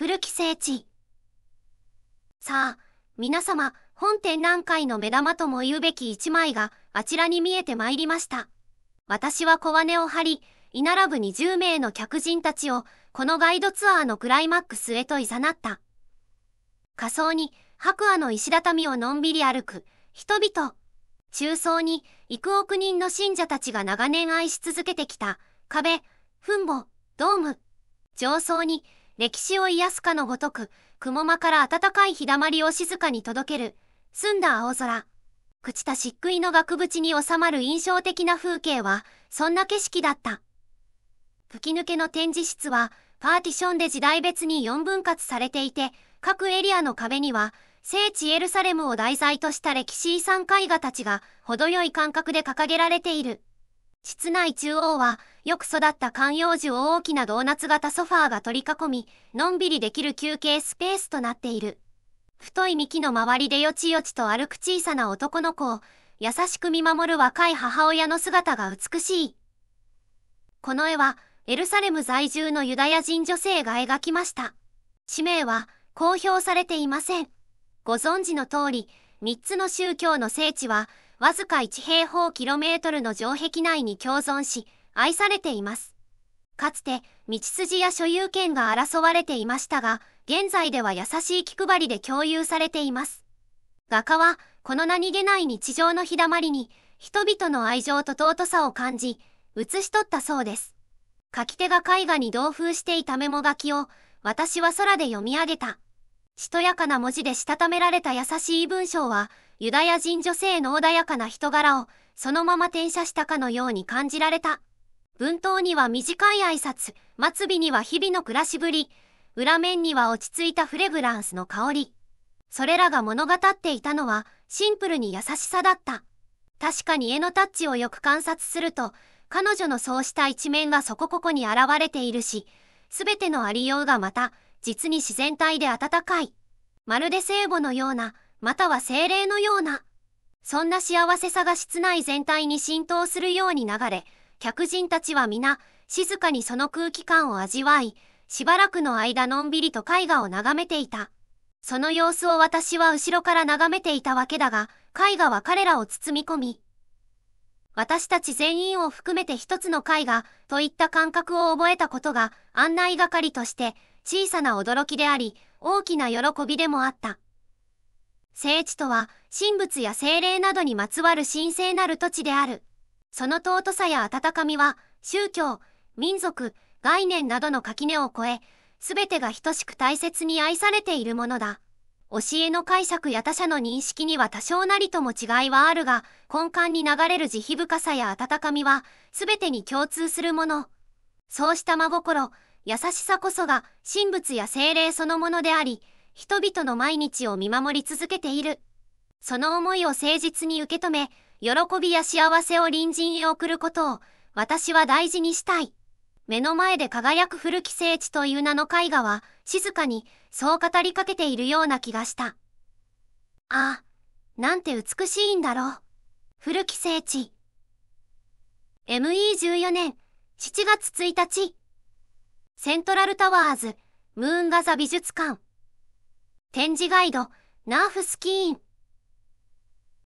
古き聖地。さあ、皆様、本展覧会の目玉とも言うべき一枚があちらに見えてまいりました。私は小金を張り、居並ぶ20名の客人たちを、このガイドツアーのクライマックスへと誘った。仮装に、白亜の石畳をのんびり歩く、人々。中層に、幾億人の信者たちが長年愛し続けてきた、壁、墳墓、ドーム。上層に、歴史を癒すかのごとく、雲間から暖かい日だまりを静かに届ける、澄んだ青空。朽ちた漆喰の額縁に収まる印象的な風景は、そんな景色だった。吹き抜けの展示室は、パーティションで時代別に4分割されていて、各エリアの壁には、聖地エルサレムを題材とした歴史遺産絵画たちが、程よい間隔で掲げられている。室内中央は、よく育った観葉樹を大きなドーナツ型ソファーが取り囲み、のんびりできる休憩スペースとなっている。太い幹の周りでよちよちと歩く小さな男の子を、優しく見守る若い母親の姿が美しい。この絵は、エルサレム在住のユダヤ人女性が描きました。氏名は、公表されていません。ご存知の通り、三つの宗教の聖地は、わずか1平方キロメートルの城壁内に共存し、愛されています。かつて、道筋や所有権が争われていましたが、現在では優しい気配りで共有されています。画家は、この何気ない日常の日だまりに、人々の愛情と尊さを感じ、写し取ったそうです。書き手が絵画に同封していたメモ書きを、私は空で読み上げた。しとやかな文字でしたためられた優しい文章は、ユダヤ人女性の穏やかな人柄を、そのまま転写したかのように感じられた。文頭には短い挨拶、末尾には日々の暮らしぶり、裏面には落ち着いたフレグランスの香り。それらが物語っていたのは、シンプルに優しさだった。確かに絵のタッチをよく観察すると、彼女のそうした一面がそこここに現れているし、すべてのありようがまた、実に自然体で温かい。まるで聖母のような、または精霊のような。そんな幸せさが室内全体に浸透するように流れ、客人たちは皆、静かにその空気感を味わい、しばらくの間のんびりと絵画を眺めていた。その様子を私は後ろから眺めていたわけだが、絵画は彼らを包み込み、私たち全員を含めて一つの絵が、といった感覚を覚えたことが、案内係として、小さな驚きであり、大きな喜びでもあった。聖地とは、神仏や精霊などにまつわる神聖なる土地である。その尊さや温かみは、宗教、民族、概念などの垣根を越え、全てが等しく大切に愛されているものだ。教えの解釈や他者の認識には多少なりとも違いはあるが、根幹に流れる慈悲深さや温かみは、全てに共通するもの。そうした真心、優しさこそが、神仏や精霊そのものであり、人々の毎日を見守り続けている。その思いを誠実に受け止め、喜びや幸せを隣人へ送ることを、私は大事にしたい。目の前で輝く古き聖地という名の絵画は、静かに、そう語りかけているような気がした。ああ、なんて美しいんだろう。古き聖地。ME14 年7月1日。セントラルタワーズ、ムーンガザ美術館。展示ガイド、ナーフスキーン。